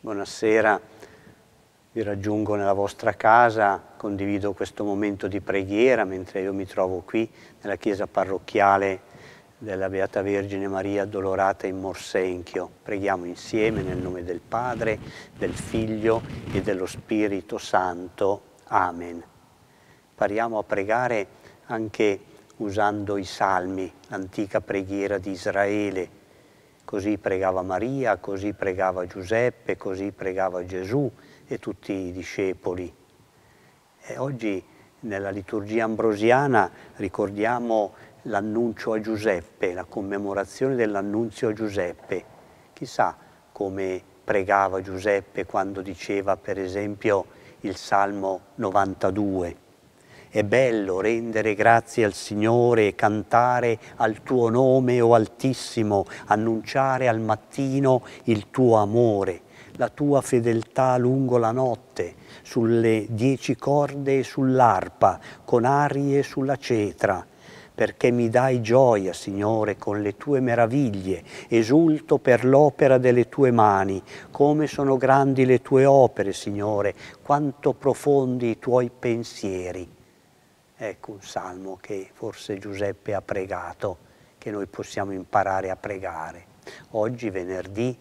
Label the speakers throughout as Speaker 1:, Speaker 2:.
Speaker 1: Buonasera, vi raggiungo nella vostra casa, condivido questo momento di preghiera mentre io mi trovo qui nella chiesa parrocchiale della Beata Vergine Maria Dolorata in Morsenchio. Preghiamo insieme nel nome del Padre, del Figlio e dello Spirito Santo. Amen. Pariamo a pregare anche usando i salmi, l'antica preghiera di Israele. Così pregava Maria, così pregava Giuseppe, così pregava Gesù e tutti i discepoli. E oggi nella liturgia ambrosiana ricordiamo l'annuncio a Giuseppe, la commemorazione dell'annunzio a Giuseppe. Chissà come pregava Giuseppe quando diceva per esempio il Salmo 92. È bello rendere grazie al Signore, e cantare al tuo nome, o Altissimo, annunciare al mattino il tuo amore, la tua fedeltà lungo la notte, sulle dieci corde e sull'arpa, con arie sulla cetra perché mi dai gioia, Signore, con le tue meraviglie, esulto per l'opera delle tue mani, come sono grandi le tue opere, Signore, quanto profondi i tuoi pensieri. Ecco un salmo che forse Giuseppe ha pregato, che noi possiamo imparare a pregare. Oggi, venerdì,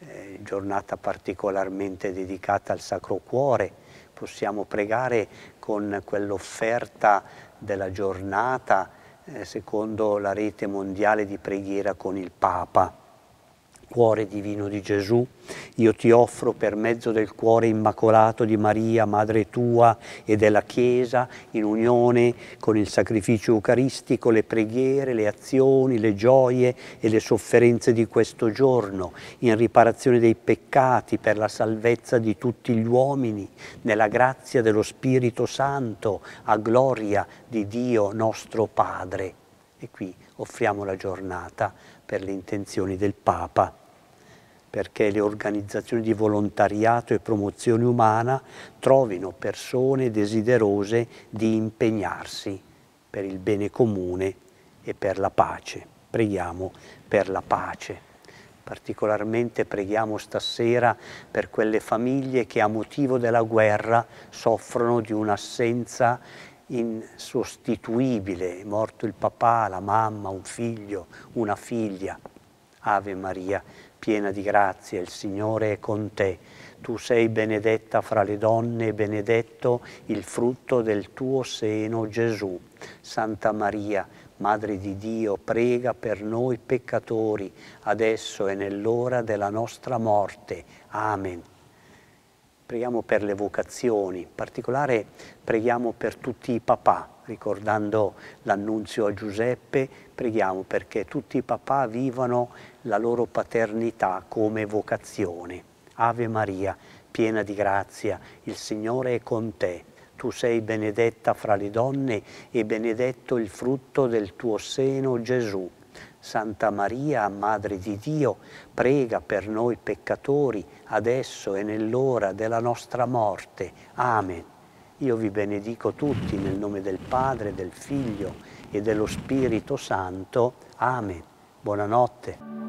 Speaker 1: eh, giornata particolarmente dedicata al Sacro Cuore, possiamo pregare con quell'offerta della giornata eh, secondo la rete mondiale di preghiera con il Papa. Cuore divino di Gesù, io ti offro per mezzo del cuore immacolato di Maria, Madre tua e della Chiesa, in unione con il sacrificio eucaristico, le preghiere, le azioni, le gioie e le sofferenze di questo giorno, in riparazione dei peccati, per la salvezza di tutti gli uomini, nella grazia dello Spirito Santo, a gloria di Dio nostro Padre. E qui offriamo la giornata per le intenzioni del Papa, perché le organizzazioni di volontariato e promozione umana trovino persone desiderose di impegnarsi per il bene comune e per la pace. Preghiamo per la pace. Particolarmente preghiamo stasera per quelle famiglie che a motivo della guerra soffrono di un'assenza insostituibile, morto il papà, la mamma, un figlio, una figlia. Ave Maria, piena di grazia, il Signore è con te. Tu sei benedetta fra le donne e benedetto il frutto del tuo seno, Gesù. Santa Maria, Madre di Dio, prega per noi peccatori, adesso e nell'ora della nostra morte. Amen preghiamo per le vocazioni, in particolare preghiamo per tutti i papà, ricordando l'annunzio a Giuseppe, preghiamo perché tutti i papà vivano la loro paternità come vocazione. Ave Maria, piena di grazia, il Signore è con te. Tu sei benedetta fra le donne e benedetto il frutto del tuo seno, Gesù. Santa Maria, Madre di Dio, prega per noi peccatori, adesso e nell'ora della nostra morte. Amen. Io vi benedico tutti nel nome del Padre, del Figlio e dello Spirito Santo. Amen. Buonanotte.